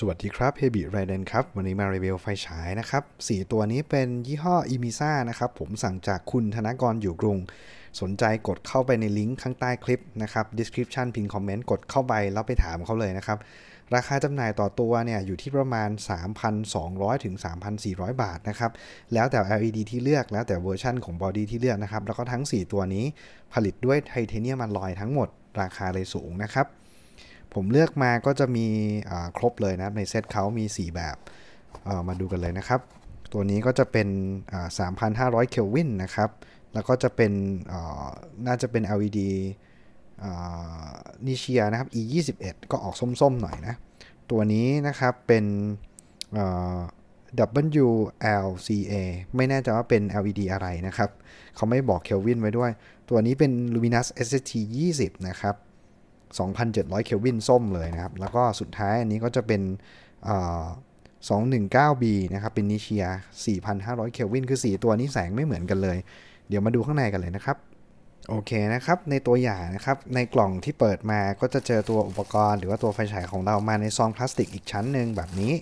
สวัสดีครับเฮบิไรเดนครับ วันนี้มารีวิวไฟฉายนะครับ 4 ตัวนี้เป็นยี่ห้ออีมิซ่านะครับ ผมสั่งจากคุณธนกรอยู่กรุง สนใจกดเข้าไปในลิงก์ข้างใต้คลิปนะครับ description พิมพ์คอมเมนต์กดเข้าไปแล้วไปถามเขาเลยนะครับ ราคาจำหน่ายต่อตัวเนี่ย อยู่ที่ประมาณ 3,200 ถึง 3,400 บาทนะครับ แล้วแต่ LED ที่เลือกแล้วแต่เวอร์ชั่นของบอดี้ที่เลือกนะครับแล้วก็ทั้ง 4 ตัวนี้ผลิตด้วยไทเทเนียมอลลอยทั้งหมด ราคาเลยสูงนะครับผมเลือกมาก็จะมีครบเลยนะในเซตเขามี 4 แบบมาดูกันเลยนะครับ ตัวนี้ก็จะเป็น 3,500เคลวินนะครับ แล้วก็จะเป็นน่าจะเป็น LED นิเชียนะครับ E 2 1ก็ออกส้มๆหน่อยนะ ตัวนี้นะครับเป็น WLCA ไม่แน่ใจว่าเป็น LED อะไรนะครับ เขาไม่บอกเคลวินไว้ด้วย ตัวนี้เป็น Luminous SST 20 นะครับ2,700เคลวินส้มเลยนะครับ แล้วก็สุดท้ายอันนี้ก็จะเป็น 219B นะครับ เป็นนิเชีย4,500เคลวินคือ 4 ตัวนี้แสงไม่เหมือนกันเลย เดี๋ยวมาดูข้างในกันเลยนะครับ โอเคนะครับในตัวอย่างนะครับ ในกล่องที่เปิดมาก็จะเจอตัวอุปกรณ์ หรือว่าตัวไฟฉายของเรามาในซองพลาสติกอีกชั้นหนึ่งแบบนี้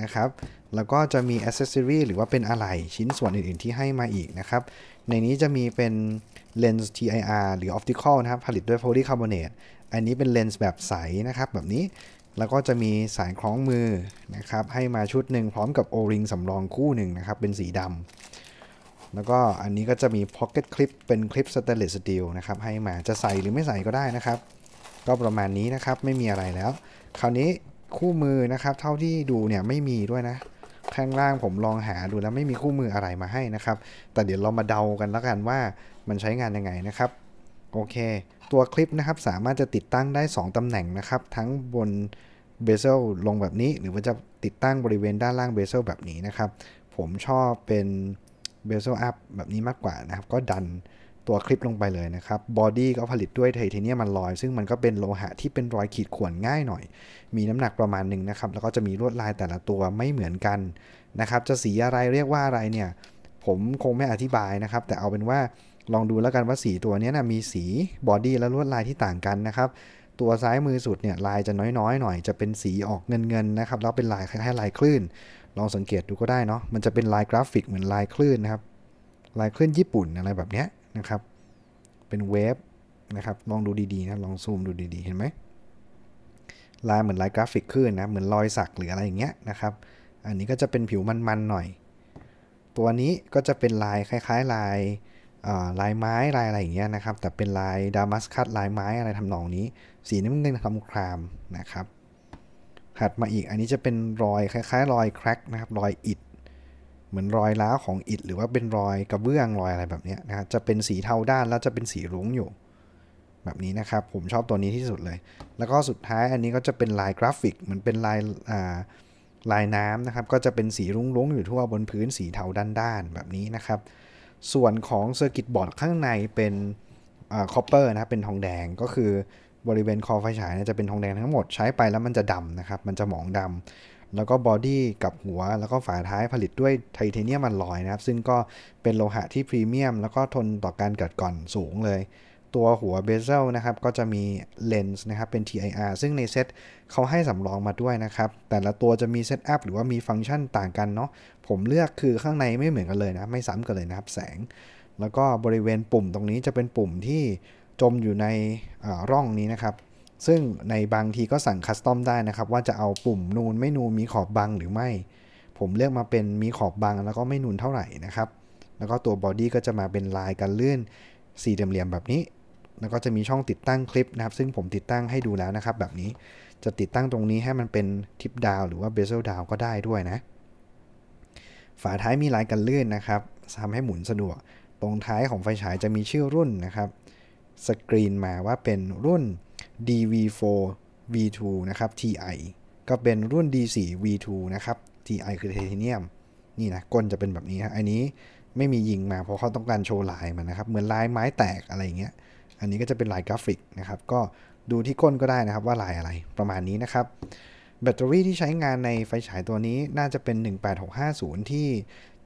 นะครับ แล้วก็จะมีอ c c e s s o r y หรือว่าเป็นอะไหล่ชิ้นส่วนอื่น ๆที่ให้มาอีกนะครับในนี้จะมีเป็นเลนส์ TIR หรือ optical นะครับ ผลิตด้วยโพลีคาร์บอเนต อันนี้เป็นเลนส์แบบใสนะครับ แบบนี้ แล้วก็จะมีสายคล้องมือนะครับให้มาชุดหนึ่งพร้อมกับโอริงสำรองคู่หนึ่งนะครับ เป็นสีดำ แล้วก็อันนี้ก็จะมีพ็อกเก็ตคลิปเป็นคลิปสเตนเลสสตีลนะครับให้มาจะใส่หรือไม่ใส่ก็ได้นะครับ ก็ประมาณนี้นะครับไม่มีอะไรแล้ว คราวนี้คู่มือนะครับ เท่าที่ดูเนี่ยไม่มีด้วยนะข้างล่างผมลองหาดูแล้วไม่มีคู่มืออะไรมาให้นะครับแต่เดี๋ยวเรามาเดากันแล้วกันว่ามันใช้งานยังไงนะครับโอเค ตัวคลิปนะครับสามารถจะติดตั้งได้ 2ตำแหน่งนะครับ ทั้งบนเบเซลลงแบบนี้ หรือว่าจะติดตั้งบริเวณด้านล่างเบเซลแบบนี้นะครับ ผมชอบเป็นเบเซลอัพแบบนี้มากกว่านะครับ ก็ดันตัวคลิปลงไปเลยนะครับ บอดี้ก็ผลิตด้วยไทเทเนียมอลลอย ซึ่งมันก็เป็นโลหะที่เป็นรอยขีดข่วนง่ายหน่อย มีน้ำหนักประมาณหนึ่งนะครับ แล้วก็จะมีลวดลายแต่ละตัวไม่เหมือนกันนะครับ จะสีอะไรเรียกว่า อะไรเนี่ย ผมคงไม่อธิบายนะครับ แต่เอาเป็นว่าลองดูแล้วกัน ว่าสีตัวนี้นะมีสีบอดี้และลวดลายที่ต่างกันนะครับ ตัวซ้ายมือสุดเนี่ยลายจะน้อยๆ หน่อยจะเป็นสีออกเงินๆนะครับแล้วเป็นลายคล้ายๆลายคลื่น ลองสังเกตดูก็ได้เนาะ มันจะเป็นลายกราฟิกเหมือนลายคลื่นนะครับ ลายคลื่นญี่ปุ่นอะไรแบบเนี้ยนะครับ เป็นเวฟนะครับ ลองดูดีๆนะ ลองซูมดูดีๆ เห็นไหมลายเหมือนลายกราฟิกขึ้นนะ เหมือนรอยสักหรืออะไรอย่างเงี้ยนะครับ อันนี้ก็จะเป็นผิวมันๆหน่อย ตัวนี้ก็จะเป็นลายคล้ายๆลายลายไม้ลายอะไรอย่างเงี้ยนะครับ แต่เป็นลายดามัสคัสลายไม้อะไรทำนองนี้ สีน้ำเงินคำครามนะครับถัดมาอีก อันนี้จะเป็นรอยคล้ายๆรอยแครกนะครับ รอยอิดเหมือนรอยล้าของอิฐหรือว่าเป็นรอยกระเบื้องรอยอะไรแบบนี้นะจะเป็นสีเทาด้านแล้วจะเป็นสีรุ้งอยู่ แบบนี้นะครับผมชอบตัวนี้ที่สุดเลย แล้วก็สุดท้ายอันนี้ก็จะเป็นลายกราฟิกเหมือนเป็นลายลายน้ำนะครับก็จะเป็นสีรุ้งรุ้งอยู่ทั่วบนพื้นสีเทาด้านๆแบบนี้นะครับ ส่วนของเซอร์กิตบอร์ดข้างในเป็นคอปเปอร์นะเป็นทองแดงก็คือบริเวณคอไฟฉายจะเป็นทองแดงทั้งหมดใช้ไปแล้วมันจะดำนะครับมันจะหมองดำแล้วก็บอดี้กับหัวแล้วก็ฝาท้ายผลิตด้วยไทเทเนียมันลอยนะครับ ซึ่งก็เป็นโลหะที่พรีเมียมแล้วก็ทนต่อการกัดกร่อนสูงเลย ตัวหัวเบเซลนะครับ ก็จะมีเลนส์นะครับเป็น TIR ซึ่งในเซ็ตเขาให้สำรองมาด้วยนะครับ แต่ละตัวจะมีเซตอัพหรือว่ามีฟังก์ชันต่างกันเนาะผมเลือกคือข้างในไม่เหมือนกันเลยนะ ไม่ซ้ำกันเลยนะครับแสง แล้วก็บริเวณปุ่มตรงนี้จะเป็นปุ่มที่จมอยู่ในร่องนี้นะครับซึ่งในบางทีก็สั่งคัสตอมได้นะครับ ว่าจะเอาปุ่มนูนไม่นูนมีขอบบางหรือไม่ ผมเลือกมาเป็นมีขอบบางแล้วก็ไม่นูนเท่าไหร่นะครับ แล้วก็ตัวบอดี้ก็จะมาเป็นลายกันเลื่อนสี่เหลี่ยมแบบนี้ แล้วก็จะมีช่องติดตั้งคลิปนะครับ ซึ่งผมติดตั้งให้ดูแล้วนะครับ แบบนี้จะติดตั้งตรงนี้ให้มันเป็นทิปดาวหรือว่าเบเซลดาวก็ได้ด้วยนะฝาท้ายมีลายกันเลื่อนนะครับทำให้หมุนสะดวก ตรงท้ายของไฟฉายจะมีชื่อรุ่นนะครับสกรีนมาว่าเป็นรุ่น DV4 V2 นะครับ TI ก็เป็นรุ่น D4 V2 นะครับ TI คือเทเทเนียม นี่นะก้นจะเป็นแบบนี้นะอันนี้ไม่มียิงมา เพราะเขาต้องการโชว์ลายมันนะครับ เหมือนลายไม้แตกอะไรเงี้ย อันนี้ก็จะเป็นลายกราฟิกนะครับก็ดูที่ก้นก็ได้นะครับว่าลายอะไรประมาณนี้นะครับ แบตเตอรี่ที่ใช้งานในไฟฉายตัวนี้น่าจะเป็น 18650 ที่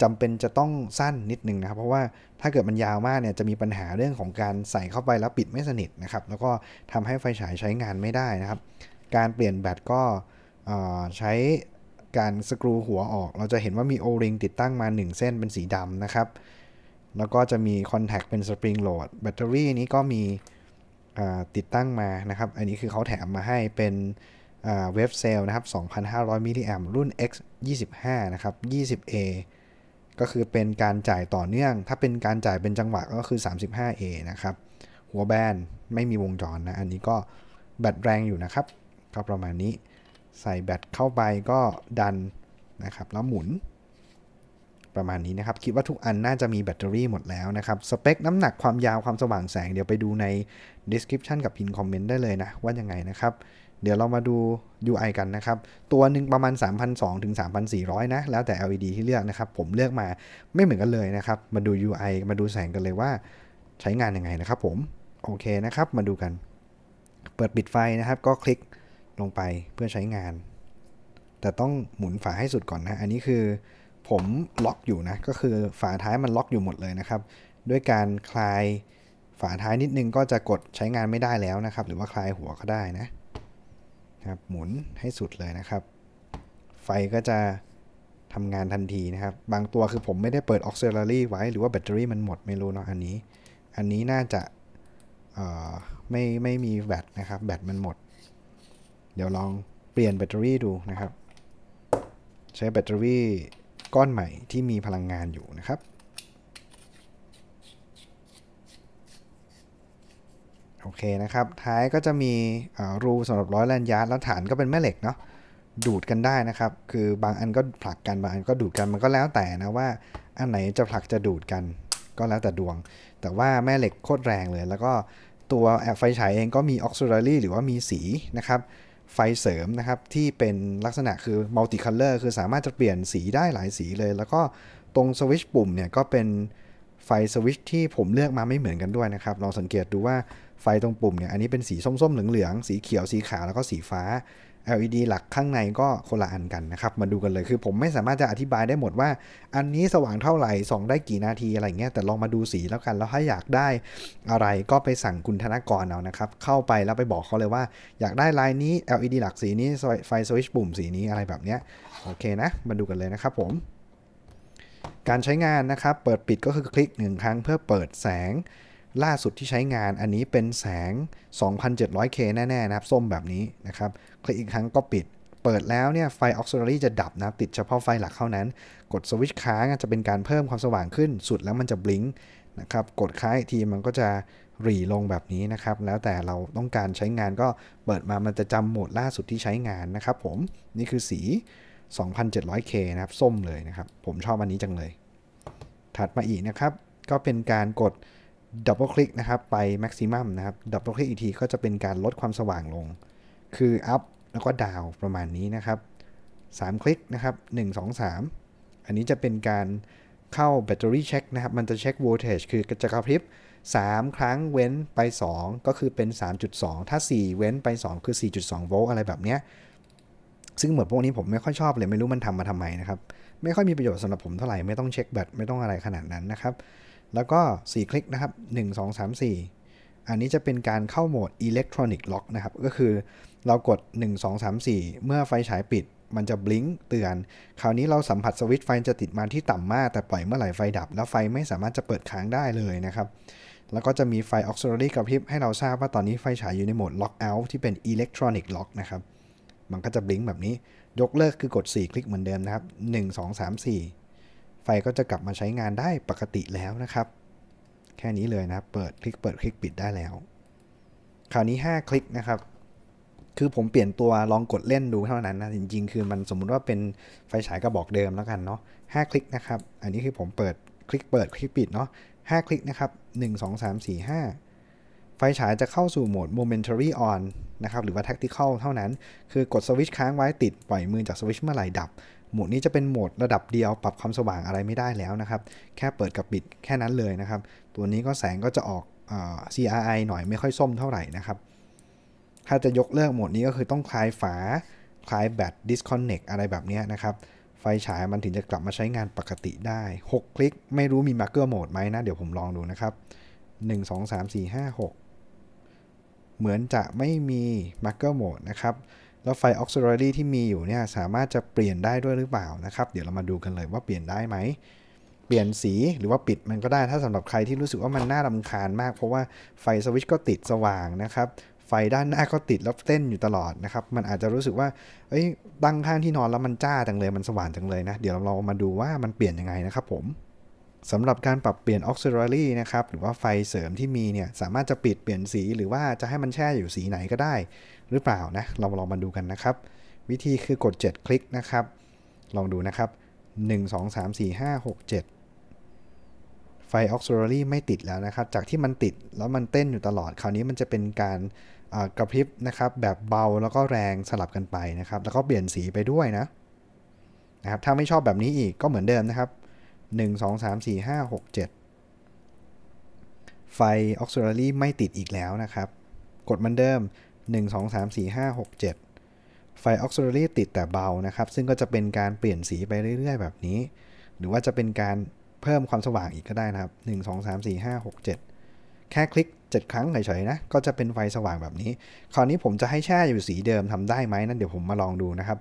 จำเป็นจะต้องสั้นนิดนึงนะครับ เพราะว่าถ้าเกิดมันยาวมากเนี่ย จะมีปัญหาเรื่องของการใส่เข้าไปแล้วปิดไม่สนิทนะครับ แล้วก็ทำให้ไฟฉายใช้งานไม่ได้นะครับ การเปลี่ยนแบตก็ใช้การสกรูหัวออก เราจะเห็นว่ามีโอริงติดตั้งมา 1 เส้นเป็นสีดำนะครับ แล้วก็จะมีคอนแทคเป็นสปริงโหลด แบตเตอรี่ นี้ก็มีติดตั้งมานะครับ อันนี้คือเขาแถมมาให้เป็นเว็บเซลนะครับ2,500มิลลิแอมรุ่น X25 นะครับ 20A ก็คือเป็นการจ่ายต่อเนื่อง ถ้าเป็นการจ่ายเป็นจังหวะก็คือ 35A นะครับ หัวแบน ไม่มีวงจรนะ อันนี้ก็แบตแรงอยู่นะครับ ก็ประมาณนี้ ใส่แบตเข้าไปก็ดันนะครับ แล้วหมุน ประมาณนี้นะครับ คิดว่าทุกอันน่าจะมีแบตเตอรี่หมดแล้วนะครับ สเปคน้ำหนักความยาวความสว่างแสงเดี๋ยวไปดูใน description กับพินคอมเมนต์ได้เลยนะ ว่ายังไงนะครับเดี๋ยวเรามาดู UI กันนะครับ ตัวหนึ่งประมาณ 3,200 ถึง3,400นะ แล้วแต่ LED ที่เลือกนะครับ ผมเลือกมาไม่เหมือนกันเลยนะครับ มาดู UI มาดูแสงกันเลยว่าใช้งานยังไงนะครับ ผม โอเคนะครับ มาดูกัน เปิดปิดไฟนะครับ ก็คลิกลงไปเพื่อใช้งาน แต่ต้องหมุนฝาให้สุดก่อนนะ อันนี้คือ ผมล็อกอยู่นะ ก็คือฝาท้ายมันล็อกอยู่หมดเลยนะครับ ด้วยการคลายฝาท้ายนิดนึงก็จะกดใช้งานไม่ได้แล้วนะครับ หรือว่าคลายหัวก็ได้นะครับหมุนให้สุดเลยนะครับ ไฟก็จะทำงานทันทีนะครับ บางตัวคือผมไม่ได้เปิดออกซิลารีไว้หรือว่าแบตเตอรี่มันหมดไม่รู้เนาะอันนี้ อันนี้น่าจะไม่ไม่มีแบตนะครับแบตมันหมด เดี๋ยวลองเปลี่ยนแบตเตอรี่ดูนะครับ ใช้แบตเตอรี่ก้อนใหม่ที่มีพลังงานอยู่นะครับโอเคนะครับ ท้ายก็จะมีรูสำหรับร้อยแลนยาร์ดแล้วฐานก็เป็นแม่เหล็กเนาะ ดูดกันได้นะครับ คือบางอันก็ผลักกัน บางอันก็ดูดกัน มันก็แล้วแต่นะว่า อันไหนจะผลักจะดูดกัน ก็แล้วแต่ดวง แต่ว่าแม่เหล็กโคตรแรงเลย แล้วก็ตัวแอบไฟฉายเองก็มีออกซิลลารี่หรือว่ามีสีนะครับ ไฟเสริมนะครับที่เป็นลักษณะคือมัลติคัลเลอร์ คือสามารถจะเปลี่ยนสีได้หลายสีเลย แล้วก็ตรงสวิชปุ่มเนี่ยก็เป็นไฟสวิชที่ผมเลือกมาไม่เหมือนกันด้วยนะครับลองสังเกตดูว่าไฟตรงปุ่มเนี่ย อันนี้เป็นสีส้ม ๆ เหลืองๆ สีเขียว สีขาว แล้วก็สีฟ้า LED หลักข้างในก็คนละอันกันนะครับ มาดูกันเลย คือผมไม่สามารถจะอธิบายได้หมดว่า อันนี้สว่างเท่าไหร่ส่องได้กี่นาทีอะไรเงี้ย แต่ลองมาดูสีแล้วกัน แล้วถ้าอยากได้อะไรก็ไปสั่งคุณธนกรเอานะครับ เข้าไปแล้วไปบอกเขาเลยว่า อยากได้ลายนี้ LED หลักสีนี้ไฟสวิชปุ่มสีนี้อะไรแบบเนี้ย โอเคนะ มาดูกันเลยนะครับผม การใช้งานนะครับ เปิดปิดก็คือคลิกหนึ่งครั้งเพื่อเปิดแสงล่าสุดที่ใช้งานอันนี้เป็นแสง 2,700K แน่ ๆ นะครับ ส้มแบบนี้นะครับ คลิกอีกครั้งก็ปิด เปิดแล้วเนี่ย ไฟ auxiliary จะดับนะติดเฉพาะไฟหลักเท่านั้น กดสวิตช์ค้างจะเป็นการเพิ่มความสว่างขึ้น สุดแล้วมันจะบลิงนะครับ กดค้างอีกทีมันก็จะหรี่ลงแบบนี้นะครับ แล้วแต่เราต้องการใช้งานก็เปิดมามันจะจำโหมดล่าสุดที่ใช้งานนะครับ ผมนี่คือสี 2,700K นะครับส้มเลยนะครับ ผมชอบอันนี้จังเลย ถัดมาอีกนะครับ ก็เป็นการกดดับเบิลคลิกนะครับไปแม็กซิมัมนะครับดับเบิลคลิกอีกที ก็จะเป็นการลดความสว่างลง คืออัพแล้วก็ดาวประมาณนี้นะครับ 3 คลิกนะครับ1 2 3 อันนี้จะเป็นการเข้าแบตเตอรี่เช็คนะครับ มันจะเช็คโวลเทจคือจะกระพริบ3ครั้งเว้นไป 2 ก็คือเป็น 3.2 ถ้า 4 เว้นไป 2 คือ 4.2โวลต์อะไรแบบเนี้ยซึ่งเหมือนพวกนี้ผมไม่ค่อยชอบเลย ไม่รู้มันทำมาทำไมนะครับ ไม่ค่อยมีประโยชน์สำหรับผมเท่าไหร่ไม่ต้องเช็คแบตไม่ต้องอะไรขนาดนั้นนะครับแล้วก็ 4 คลิกนะครับ1 2 3 4 อันนี้จะเป็นการเข้าโหมดอิเล็กทรอนิกส์ล็อกนะครับก็คือเรากด1 2 3 4 เมื่อไฟฉายปิด มันจะบลิงเตือน คราวนี้เราสัมผัสสวิตช์ไฟจะติดมาที่ต่ำมาก แต่ปล่อยเมื่อไหร่ไฟดับ แล้วไฟไม่สามารถจะเปิดค้างได้เลยนะครับ แล้วก็จะมีไฟออกซิเลารีกระพริบให้เราทราบว่าตอนนี้ไฟฉายอยู่ในโหมดล็อกเอาท์ที่เป็นอิเล็กทรอนิกส์ล็อกนะครับมันก็จะบลิงแบบนี้ ยกเลิกคือกด 4 คลิกเหมือนเดิมนะครับ1 2 3 4ไฟก็จะกลับมาใช้งานได้ปกติแล้วนะครับ แค่นี้เลยนะเปิดคลิกเปิดคลิกปิดได้แล้วคราวนี้ 5 คลิกนะครับ คือผมเปลี่ยนตัวลองกดเล่นดูเท่านั้นนะจริงๆ คือมันสมมุติว่าเป็นไฟฉายกระบอกเดิมแล้วกันเนาะ5 คลิกนะครับ อันนี้คือผมเปิดคลิกเปิดคลิกปิดเนาะ5 คลิกนะครับ1 2 3 4 5ไฟฉายจะเข้าสู่โหมด momentary on นะครับ หรือว่า tactical เท่านั้น คือกดสวิตช์ค้างไว้ติด ปล่อยมือจากสวิตช์เมื่อไหร่ดับ โหมดนี้จะเป็นโหมดระดับเดียวปรับความสว่างอะไรไม่ได้แล้วนะครับ แค่เปิดกับปิดแค่นั้นเลยนะครับ ตัวนี้ก็แสงก็จะออก CRI หน่อยไม่ค่อยส้มเท่าไหร่นะครับ ถ้าจะยกเลิกโหมดนี้ก็คือต้องคลายฝาคลายแบต disconnect อะไรแบบนี้นะครับไฟฉายมันถึงจะกลับมาใช้งานปกติได้ 6คลิกไม่รู้มีมาร์เกอร์โหมดไหมนะเดี๋ยวผมลองดูนะครับ1 2 3 4 5 6เหมือนจะไม่มี marker mode นะครับ แล้วไฟ auxiliary ที่มีอยู่เนี่ยสามารถจะเปลี่ยนได้ด้วยหรือเปล่านะครับ เดี๋ยวเรามาดูกันเลยว่าเปลี่ยนได้ไหมเปลี่ยนสีหรือว่าปิดมันก็ได้ ถ้าสำหรับใครที่รู้สึกว่ามันน่ารำคาญมาก เพราะว่าไฟสวิตช์ก็ติดสว่างนะครับไฟด้านหน้าก็ติดแล้วเต้น อยู่ตลอดนะครับมันอาจจะรู้สึกว่าเอ้ยตั้งข้างที่นอนแล้วมันจ้าจังเลยมันสว่างจังเลยนะเดี๋ยวเรามาดูว่ามันเปลี่ยนยังไงนะครับผมสำหรับการปรับเปลี่ยน a u x i l i a ี่นะครับ หรือว่าไฟเสริมที่มีเนี่ยสามารถจะปิดเปลี่ยนสีหรือว่าจะให้มันแช่อยู่สีไหนก็ได้ หรือเปล่านะเราลองมาดูกันนะครับ วิธีคือกด 7 คลิกนะครับ ลองดูนะครับ 1 2 3 4 5 6 7 ไฟ a u x i l i a ี่ไม่ติดแล้วนะครับ จากที่มันติด แล้วมันเต้นอยู่ตลอดคราวนี้มันจะเป็นการกระพริบนะครับ แบบเบา แล้วก็แรงสลับกันไปนะครับ แล้วก็เปลี่ยนสีไปด้วยนะนะครับถ้าไม่ชอบแบบนี้อีกก็เหมือนเดิมนะครับ1 2 3 4 5 6 7 ไฟ auxiliary ไม่ติดอีกแล้วนะครับ กดมันเดิม1 2 3 4 5 6 7 ไฟ auxiliary ติดแต่เบานะครับ ซึ่งก็จะเป็นการเปลี่ยนสีไปเรื่อย ๆแบบนี้ หรือว่าจะเป็นการเพิ่มความสว่างอีกก็ได้นะครับ 1 2 3 4 5 6 7 แค่คลิก 7 ครั้งเฉยๆนะ ก็จะเป็นไฟสว่างแบบนี้ คราวนี้ผมจะให้แช่อยู่สีเดิมทำได้ไหมนั่นเดี๋ยวผมมาลองดูนะครับ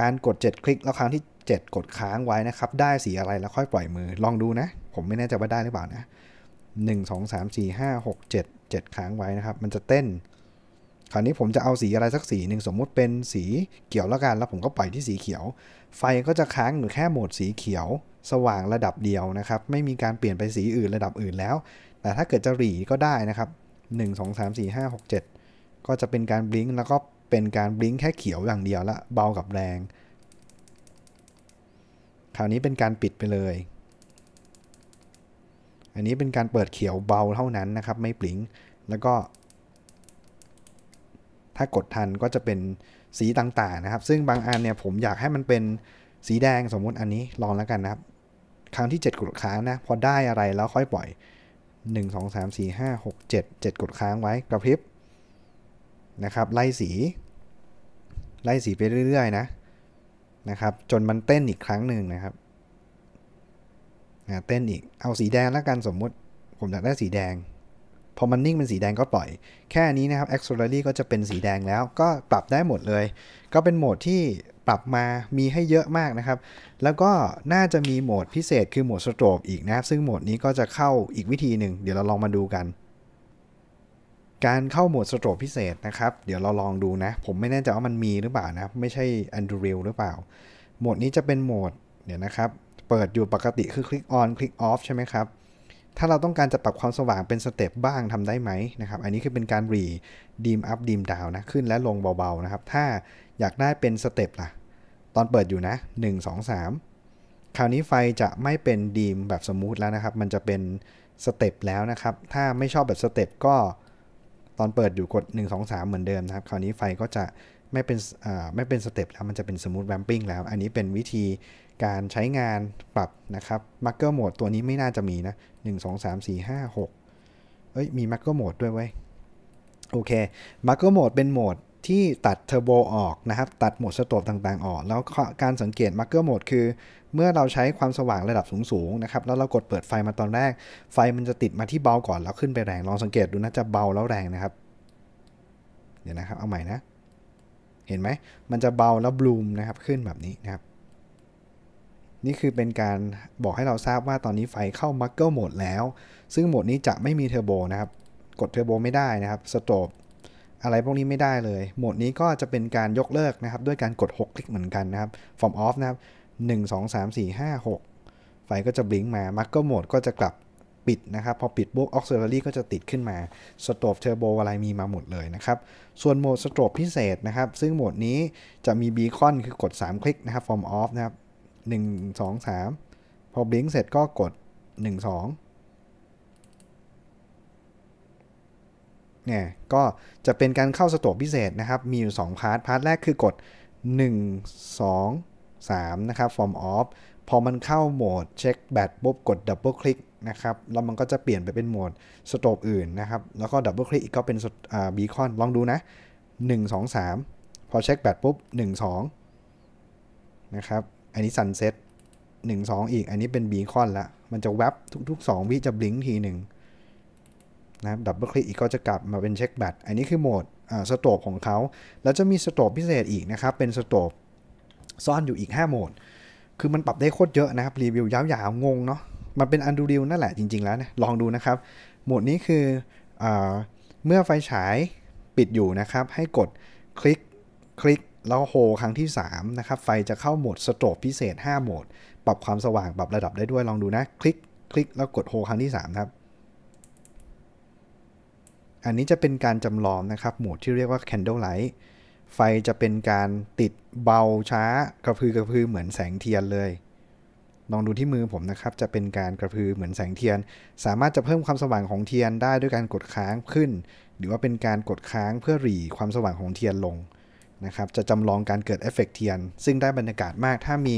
การกด 7 คลิกแล้วครั้งที่7 กดค้างไว้นะครับได้สีอะไรแล้วค่อยปล่อยมือลองดูนะผมไม่แน่ใจว่าได้หรือเปล่านะ1 2 3 4 5 6 7 7 ค้างไว้นะครับมันจะเต้น คราวนี้ผมจะเอาสีอะไรสักสีหนึ่งสมมุติเป็นสีเขียวแล้วกัน แล้วผมก็ปล่อยที่สีเขียว ไฟก็จะค้างอยู่แค่โหมดสีเขียวสว่างระดับเดียวนะครับ ไม่มีการเปลี่ยนไปสีอื่นระดับอื่นแล้ว แต่ถ้าเกิดจะหลีก็ได้นะครับ 1 2 3 4 5 6 7 ก็จะเป็นการบลิงก์แล้วก็เป็นการบลิงก์แค่เขียวอย่างเดียวละเบากับแรงราวนี้เป็นการปิดไปเลย อันนี้เป็นการเปิดเขียวเบาเท่านั้นนะครับไม่ปลิงแล้วก็ ถ้ากดทันก็จะเป็นสีต่างๆนะครับ ซึ่งบางอันเนี่ยผมอยากให้มันเป็นสีแดงสมมุติอันนี้ลองแล้วกันนะครับ ครั้งที่ 7 กดค้างนะพอได้อะไรแล้วค่อยปล่อย 1 2 3 4 5 6 7 7 กดค้างไว้ กระพริบนะครับไล่สี ไล่สีไปเรื่อยๆนะนะครับจนมันเต้นอีกครั้งหนึ่งนะครับ เต้นอีกเอาสีแดงแล้วกันสมมุติ ผมอยากได้สีแดง พอมันนิ่งเป็นสีแดงก็ปล่อยแค่นี้นะครับ Accelery ก็จะเป็นสีแดงแล้ว ก็ปรับได้หมดเลย ก็เป็นโหมดที่ปรับมามีให้เยอะมากนะครับ แล้วก็น่าจะมีโหมดพิเศษคือโหมดสโตรบอีกนะซึ่งโหมดนี้ก็จะเข้าอีกวิธีหนึ่งเดี๋ยวเราลองมาดูกันการเข้าโหมดสโตรพิเศษนะครับ เดี๋ยวเราลองดูนะ ผมไม่แน่ใจว่ามันมีหรือเปล่านะไม่ใช่อันดูเรลหรือเปล่า โหมดนี้จะเป็นโหมด เนี่ยนะครับ เปิดอยู่ปกติคือคลิกออนคลิกออฟใช่ไหมครับ ถ้าเราต้องการจะปรับความสว่างเป็นสเต็ปบ้างทำได้ไหมนะครับ อันนี้คือเป็นการรีดีมอัพดีมดาวนะ ขึ้นและลงเบาๆนะครับ ถ้าอยากได้เป็นสเต็ปล่ะ ตอนเปิดอยู่นะ1 2 3คราวนี้ไฟจะไม่เป็นดีมแบบสมูทแล้วนะครับ มันจะเป็นสเต็ปแล้วนะครับ ถ้าไม่ชอบแบบสเต็ปก็ตอนเปิดอยู่กด1 2 3 เหมือนเดิมนะครับ คราวนี้ไฟก็จะไม่เป็นไม่เป็นสเต็ปแล้ว มันจะเป็นสมูทแวมปิ้งแล้ว อันนี้เป็นวิธีการใช้งานปรับนะครับมาร์เกอร์โหมดตัวนี้ไม่น่าจะมีนะ1 2 3 4 5 6เอ้ย มีมาร์เกอร์โหมดด้วยเว้ยโอเคมาร์เกอร์โหมดเป็นโหมดที่ตัดเทอร์โบออกนะครับ ตัดโหมดสโตปต่างๆออก แล้วการสังเกตมาร์เกอร์โหมดคือ เมื่อเราใช้ความสว่างระดับสูงๆนะครับ แล้วเรากดเปิดไฟ มาตอนแรก ไฟมันจะติดมาที่เบาก่อนแล้วขึ้นไปแรงลองสังเกตดูนะจะเบาแล้วแรงนะครับ เดี๋ยวนะครับเอาใหม่นะเห็นไหมมันจะเบาแล้วบลูมนะครับขึ้นแบบนี้นะครับนี่คือเป็นการบอกให้เราทราบว่าตอนนี้ไฟเข้ามาร์เกอร์โหมดแล้ว ซึ่งโหมดนี้จะไม่มีเทอร์โบนะครับกดเทอร์โบไม่ได้นะครับสโตปอะไรพวกนี้ไม่ได้เลย โหมดนี้ก็จะเป็นการยกเลิกนะครับ ด้วยการกด 6 คลิกเหมือนกันนะครับ f r m off นะครับ 1 2 3 4 5 6 ไฟก็จะบลิงมา มักก็โหมดก็จะกลับปิดนะครับ พอปิดบวกออกซิลอรีก็จะติดขึ้นมา สโตรบเทอร์โบอะไรมีมาหมดเลยนะครับ ส่วนโหมดสโตรบพิเศษนะครับ ซึ่งโหมดนี้จะมีบีคอนคือกด 3 คลิกนะครับ f r ์ m off นะครับ1 2 3พอบลิงเสร็จก็กด1 2เนี่ยก็จะเป็นการเข้าสโตกพิเศษนะครับ มีอยู่ 2 พาร์ท พาร์ทแรกคือกด 1 2 3 นะครับ form off พอมันเข้าโหมดเช็คแบตปุ๊บกดดับเบิลคลิกนะครับ แล้วมันก็จะเปลี่ยนไปเป็นโหมดสโตปอื่นนะครับ แล้วก็ดับเบิลคลิกอีกก็เป็นบีคอน ลองดูนะ 1 2 3 พอเช็คแบตปุ๊บ1 2 นะครับ อันนี้ซันเซ็ต1 2 อีกอันนี้เป็นบีคอนละมันจะแวบทุกๆ 2 วิจะบลิงทีหนึ่งนะดับเบิลคลิกอีกก็จะกลับมาเป็นเช็คแบตอันนี้คือโหมดสโตปของเขา แล้วจะมีสโตปพิเศษอีกนะครับ เป็นสโตปซ่อนอยู่อีก 5 โหมด คือมันปรับได้โคตรเยอะนะครับรีวิวยาวๆงง เนาะ มันเป็นอันดูดิวนั่นแหละจริง ๆแล้วนะลองดูนะครับ โหมดนี้คืออเมื่อไฟฉายปิดอยู่นะครับ ให้กดคลิกคลิกแล้วโฮครั้งที่3นะครับ ไฟจะเข้าโหมดสโตปพิเศษ 5 โหมด ปรับความสว่างปรับระดับได้ด้วยลองดูนะ คลิกคลิกแล้วกดโฮครั้งที่3ครับอันนี้จะเป็นการจำลองนะครับโหมดที่เรียกว่า candlelight ไฟจะเป็นการติดเบาช้า กระพือกระพือเหมือนแสงเทียนเลย ลองดูที่มือผมนะครับจะเป็นการกระพือเหมือนแสงเทียน สามารถจะเพิ่มความสว่างของเทียนได้ด้วยการกดค้างขึ้น หรือว่าเป็นการกดค้างเพื่อหรี่ความสว่างของเทียนลงนะครับจะจำลองการเกิดเอฟเฟกเทียน ซึ่งได้บรรยากาศมากถ้ามี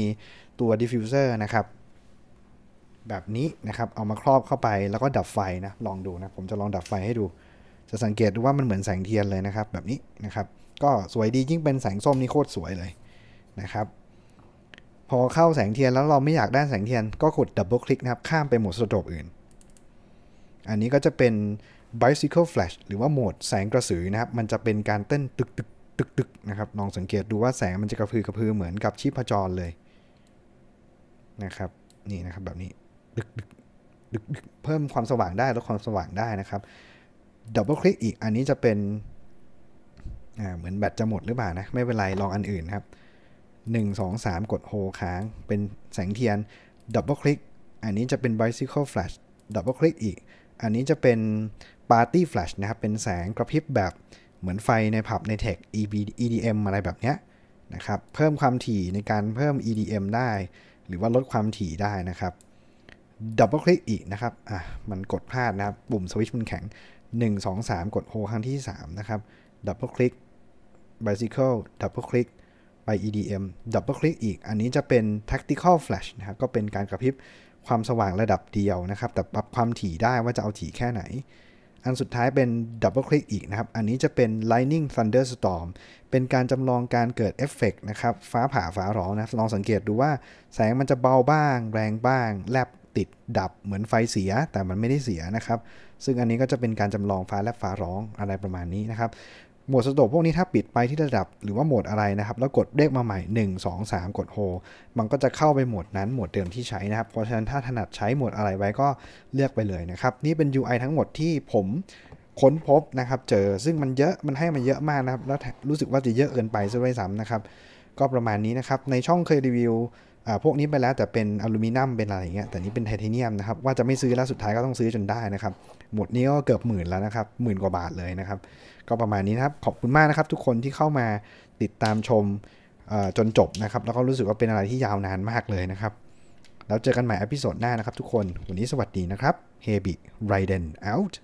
ตัวดิฟฟิวเซอร์นะครับ แบบนี้นะครับเอามาครอบเข้าไปแล้วก็ดับไฟนะลองดูนะ ผมจะลองดับไฟให้ดูจะสังเกตดูว่ามันเหมือนแสงเทียนเลยนะครับ แบบนี้นะครับ ก็สวยดียิ่งเป็นแสงส้มนี่โคตรสวยเลยนะครับ พอเข้าแสงเทียนแล้วเราไม่อยากได้แสงเทียนก็กดดับเบิลคลิกนะครับข้ามไปโหมดสโตรบอื่น อันนี้ก็จะเป็น bicycle flash หรือว่าโหมดแสงกระสือนะครับ มันจะเป็นการเต้นตึกตึกตึกตึกนะครับลองสังเกตดูว่าแสงมันจะกระพือกระพือเหมือนกับชีพจรเลยนะครับ นี่นะครับแบบนี้ดึกดึกดึกเพิ่มความสว่างได้ลดความสว่างได้นะครับดับเบิลคลิกอีก อันนี้จะเป็น เหมือนแบตจะหมดหรือเปล่านะ ไม่เป็นไร ลองอันอื่นครับ1 2 3 กดโฮค้าง เป็นแสงเทียนดับเบิลคลิก อันนี้จะเป็น bicycle flash ดับเบิลคลิกอีก อันนี้จะเป็น party flash นะครับ เป็นแสงกระพริบแบบ เหมือนไฟในผับในเทค EDM อะไรแบบเนี้ยนะครับ เพิ่มความถี่ในการเพิ่ม EDM ได้ หรือว่าลดความถี่ได้นะครับดับเบิลคลิกอีกนะครับ อ่ะมันกดพลาดนะครับ ปุ่มสวิตช์มันแข็ง1 2 3 กด O ครั้งที่ 3 นะครับ ดับเบิลคลิก bicycle ดับเบิลคลิก ไป EDM ดับเบิลคลิกอีก อันนี้จะเป็น tactical flash นะครับ ก็เป็นการกระพริบความสว่างระดับเดียวนะครับ แต่ปรับความถี่ได้ว่าจะเอาถี่แค่ไหน อันสุดท้ายเป็นดับเบิลคลิกอีกนะครับ อันนี้จะเป็น lightning thunderstorm เป็นการจำลองการเกิดเอฟเฟกนะครับ ฟ้าผ่าฟ้าร้องนะ ลองสังเกตดูว่าแสงมันจะเบาบ้าง แรงบ้าง แลบติดดับเหมือนไฟเสียแต่มันไม่ได้เสียนะครับ ซึ่งอันนี้ก็จะเป็นการจำลองฟ้าและฟ้าร้องอะไรประมาณนี้นะครับ โหมดสโตรพวกนี้ถ้าปิดไปที่ระดับหรือว่าโหมดอะไรนะครับ แล้วกดเลขมาใหม่ 1 2 3 กดโฮมันก็จะเข้าไปโหมดนั้นโหมดเดิมที่ใช้นะครับเพราะฉะนั้นถ้าถนัดใช้โหมดอะไรไว้ก็เลือกไปเลยนะครับ นี่เป็น UI ทั้งหมดที่ผมค้นพบนะครับเจอ ซึ่งมันเยอะมันให้มาเยอะมากนะครับแล้วรู้สึกว่าจะเยอะเกินไปซะด้วยซ้ำนะครับก็ประมาณนี้นะครับ ในช่องเคยรีวิวอพวกนี้ไปแล้วแต่เป็นอลูมิเนียมเป็นอะไรอย่างเงี้ยแต่นี้เป็นไทเทเนียมนะครับว่าจะไม่ซื้อแล้วสุดท้ายก็ต้องซื้อจนได้นะครับ หมดนี้ก็เกือบหมื่นแล้วนะครับหมื่นกว่าบาทเลยนะครับก็ประมาณนี้นะครับขอบคุณมากนะครับทุกคนที่เข้ามาติดตามชมจนจบนะครับแล้วก็รู้สึกว่าเป็นอะไรที่ยาวนานมากเลยนะครับแล้วเจอกันใหม่อพิโซดหน้านะครับ ทุกคนวันนี้สวัสดีนะครับเฮบิไรเดน out